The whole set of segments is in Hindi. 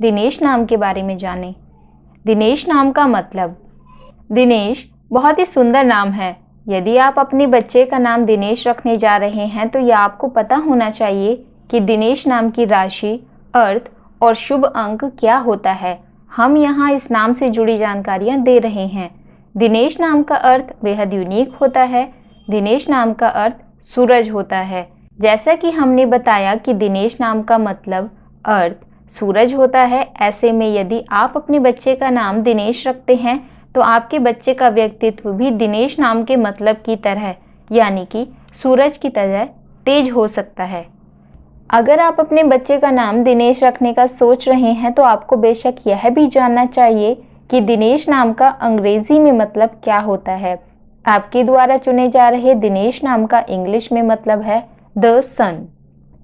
दिनेश नाम के बारे में जानें दिनेश नाम का मतलब दिनेश बहुत ही सुंदर नाम है यदि आप अपने बच्चे का नाम दिनेश रखने जा रहे हैं तो यह आपको पता होना चाहिए कि दिनेश नाम की राशि अर्थ और शुभ अंक क्या होता है हम यहाँ इस नाम से जुड़ी जानकारियाँ दे रहे हैं दिनेश नाम का अर्थ बेहद यूनिक होता है दिनेश नाम का अर्थ सूरज होता है जैसा कि हमने बताया कि दिनेश नाम का मतलब अर्थ सूरज होता है ऐसे में यदि आप अपने बच्चे का नाम दिनेश रखते हैं तो आपके बच्चे का व्यक्तित्व भी दिनेश नाम के मतलब की तरह यानी कि सूरज की तरह तेज हो सकता है अगर आप अपने बच्चे का नाम दिनेश रखने का सोच रहे हैं तो आपको बेशक यह भी जानना चाहिए कि दिनेश नाम का अंग्रेज़ी में मतलब क्या होता है आपके द्वारा चुने जा रहे दिनेश नाम का इंग्लिश में मतलब है द सन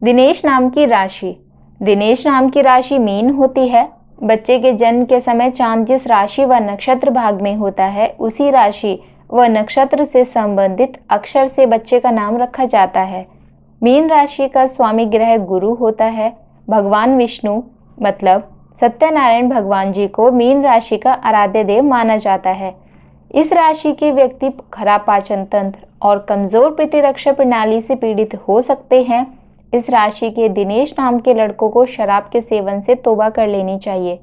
दिनेश नाम की राशि दिनेश नाम की राशि मीन होती है बच्चे के जन्म के समय चांद जिस राशि व नक्षत्र भाग में होता है उसी राशि व नक्षत्र से संबंधित अक्षर से बच्चे का नाम रखा जाता है मीन राशि का स्वामी ग्रह गुरु होता है भगवान विष्णु मतलब सत्यनारायण भगवान जी को मीन राशि का आराध्य देव माना जाता है इस राशि के व्यक्ति खराब पाचन तंत्र और कमज़ोर प्रतिरक्षा प्रणाली से पीड़ित हो सकते हैं इस राशि के दिनेश नाम के लड़कों को शराब के सेवन से तोबा कर लेनी चाहिए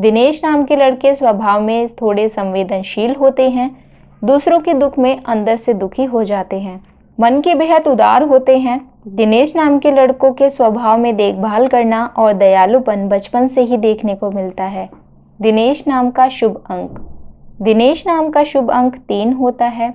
दिनेश नाम के लड़के स्वभाव में थोड़े संवेदनशील होते हैं दूसरों के दुख में अंदर से दुखी हो जाते हैं मन के बेहद उदार होते हैं दिनेश नाम के लड़कों के स्वभाव में देखभाल करना और दयालुपन बचपन से ही देखने को मिलता है दिनेश नाम का शुभ अंक दिनेश नाम का शुभ अंक तीन होता है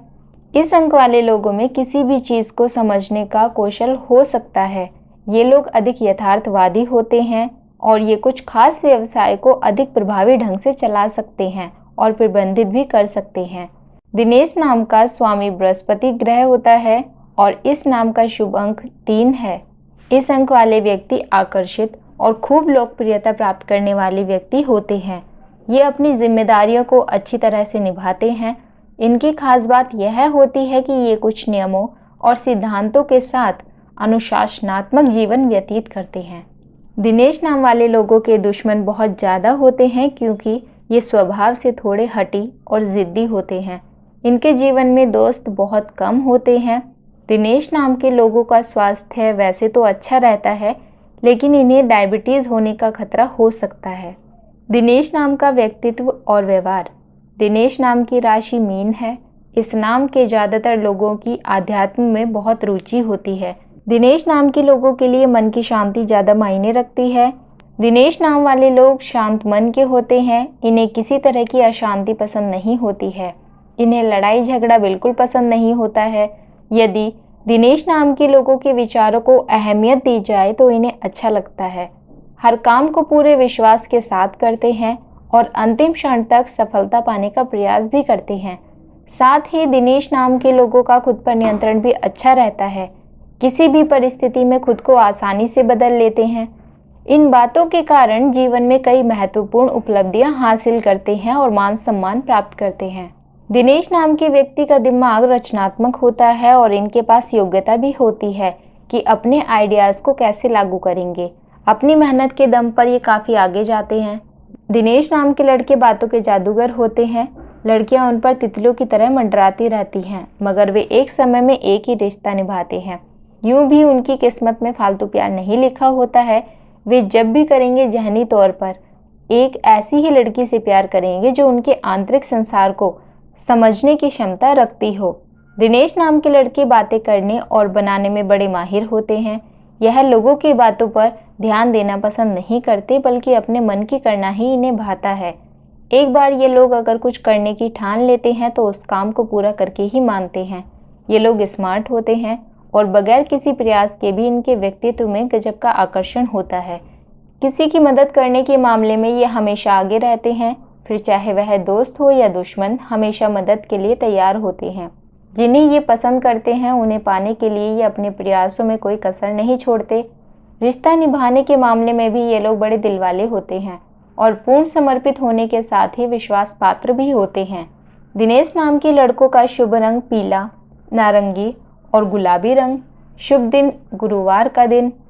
इस अंक वाले लोगों में किसी भी चीज़ को समझने का कौशल हो सकता है ये लोग अधिक यथार्थवादी होते हैं और ये कुछ खास व्यवसाय को अधिक प्रभावी ढंग से चला सकते हैं और प्रबंधित भी कर सकते हैं दिनेश नाम का स्वामी बृहस्पति ग्रह होता है और इस नाम का शुभ अंक तीन है इस अंक वाले व्यक्ति आकर्षित और खूब लोकप्रियता प्राप्त करने वाले व्यक्ति होते हैं ये अपनी जिम्मेदारियों को अच्छी तरह से निभाते हैं इनकी खास बात यह होती है कि ये कुछ नियमों और सिद्धांतों के साथ अनुशासनात्मक जीवन व्यतीत करते हैं दिनेश नाम वाले लोगों के दुश्मन बहुत ज़्यादा होते हैं क्योंकि ये स्वभाव से थोड़े हटी और ज़िद्दी होते हैं इनके जीवन में दोस्त बहुत कम होते हैं दिनेश नाम के लोगों का स्वास्थ्य वैसे तो अच्छा रहता है लेकिन इन्हें डायबिटीज़ होने का खतरा हो सकता है दिनेश नाम का व्यक्तित्व और व्यवहार दिनेश नाम की राशि मीन है इस नाम के ज़्यादातर लोगों की आध्यात्म में बहुत रुचि होती है दिनेश नाम के लोगों के लिए मन की शांति ज़्यादा मायने रखती है दिनेश नाम वाले लोग शांत मन के होते हैं इन्हें किसी तरह की अशांति पसंद नहीं होती है इन्हें लड़ाई झगड़ा बिल्कुल पसंद नहीं होता है यदि दिनेश नाम के लोगों के विचारों को अहमियत दी जाए तो इन्हें अच्छा लगता है हर काम को पूरे विश्वास के साथ करते हैं और अंतिम क्षण तक सफलता पाने का प्रयास भी करते हैं साथ ही दिनेश नाम के लोगों का खुद पर नियंत्रण भी अच्छा रहता है किसी भी परिस्थिति में खुद को आसानी से बदल लेते हैं इन बातों के कारण जीवन में कई महत्वपूर्ण उपलब्धियां हासिल करते हैं और मान सम्मान प्राप्त करते हैं दिनेश नाम के व्यक्ति का दिमाग रचनात्मक होता है और इनके पास योग्यता भी होती है कि अपने आइडियाज़ को कैसे लागू करेंगे अपनी मेहनत के दम पर ये काफ़ी आगे जाते हैं दिनेश नाम के लड़के बातों के जादूगर होते हैं लड़कियां उन पर तितलियों की तरह मंडराती रहती हैं मगर वे एक समय में एक ही रिश्ता निभाते हैं यूं भी उनकी किस्मत में फालतू प्यार नहीं लिखा होता है वे जब भी करेंगे जहनी तौर पर एक ऐसी ही लड़की से प्यार करेंगे जो उनके आंतरिक संसार को समझने की क्षमता रखती हो दिनेश नाम के लड़के बातें करने और बनाने में बड़े माहिर होते हैं यह लोगों की बातों पर ध्यान देना पसंद नहीं करते बल्कि अपने मन की करना ही इन्हें भाता है एक बार ये लोग अगर कुछ करने की ठान लेते हैं तो उस काम को पूरा करके ही मानते हैं ये लोग स्मार्ट होते हैं और बगैर किसी प्रयास के भी इनके व्यक्तित्व में गजब का आकर्षण होता है किसी की मदद करने के मामले में ये हमेशा आगे रहते हैं फिर चाहे वह दोस्त हो या दुश्मन हमेशा मदद के लिए तैयार होते हैं जिन्हें ये पसंद करते हैं उन्हें पाने के लिए ये अपने प्रयासों में कोई कसर नहीं छोड़ते रिश्ता निभाने के मामले में भी ये लोग बड़े दिल वाले होते हैं और पूर्ण समर्पित होने के साथ ही विश्वास पात्र भी होते हैं दिनेश नाम के लड़कों का शुभ रंग पीला नारंगी और गुलाबी रंग शुभ दिन गुरुवार का दिन